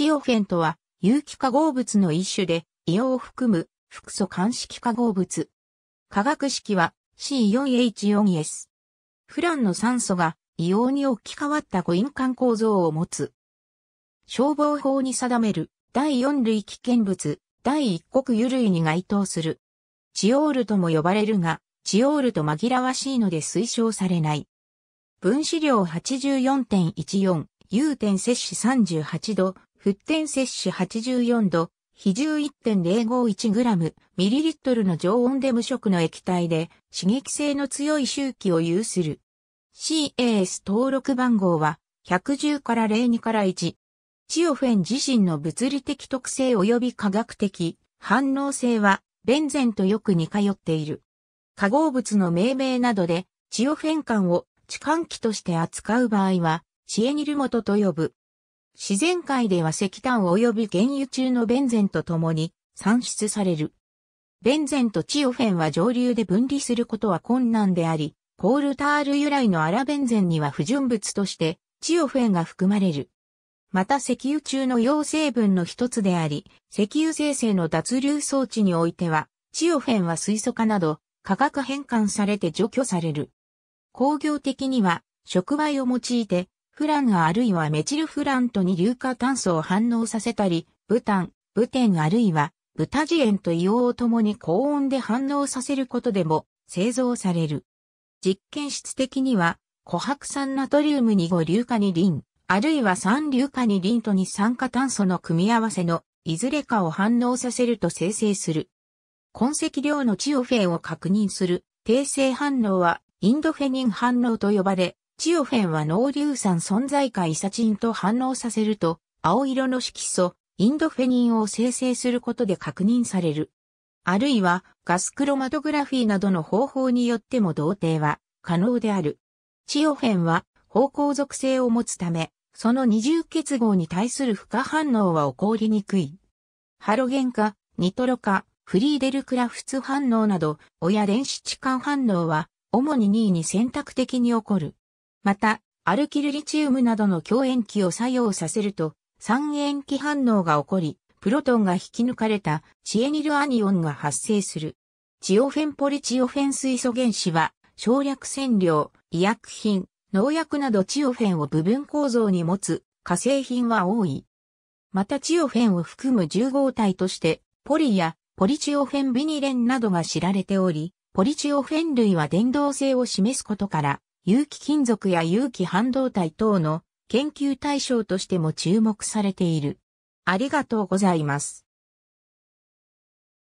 チオフェンとは、有機化合物の一種で、硫黄を含む、複素間式化合物。化学式は C4H4S。フランの酸素が硫黄に置き換わった五飲間構造を持つ。消防法に定める第四類危険物、第一国油類に該当する。チオールとも呼ばれるが、チオールと紛らわしいので推奨されない。分子量8 4 1 4有点摂氏38度、沸点摂取84度、比重 1.051g、ミリリットルの常温で無色の液体で刺激性の強い周期を有する。CAS 登録番号は110から02から1。チオフェン自身の物理的特性及び科学的反応性はベンゼンとよく似通っている。化合物の命名などでチオフェン管を置換器として扱う場合はチエニルモトと呼ぶ。自然界では石炭及び原油中のベンゼンと共に産出される。ベンゼンとチオフェンは上流で分離することは困難であり、コールタール由来のアラベンゼンには不純物としてチオフェンが含まれる。また石油中の陽成分の一つであり、石油生成の脱硫装置においては、チオフェンは水素化など、化学変換されて除去される。工業的には、触媒を用いて、フランあるいはメチルフラントに硫化炭素を反応させたり、ブタン、ブテンあるいはブタジエンと硫黄を共に高温で反応させることでも製造される。実験室的には、琥珀酸ナトリウム2 5硫化にリン、あるいは3硫化にリンと二酸化炭素の組み合わせのいずれかを反応させると生成する。痕跡量のチオフェンを確認する定性反応はインドフェニン反応と呼ばれ、チオフェンは脳硫酸存在化イサチンと反応させると、青色の色素、インドフェニンを生成することで確認される。あるいは、ガスクロマトグラフィーなどの方法によっても同定は可能である。チオフェンは、方向属性を持つため、その二重結合に対する負荷反応は起こりにくい。ハロゲン化、ニトロ化、フリーデルクラフツ反応など、親電子置換反応は、主に2位に選択的に起こる。また、アルキルリチウムなどの強塩基を作用させると、酸塩基反応が起こり、プロトンが引き抜かれたチエニルアニオンが発生する。チオフェンポリチオフェン水素原子は、省略染料、医薬品、農薬などチオフェンを部分構造に持つ化成品は多い。またチオフェンを含む重合体として、ポリやポリチオフェンビニレンなどが知られており、ポリチオフェン類は伝導性を示すことから、有機金属や有機半導体等の研究対象としても注目されている。ありがとうございます。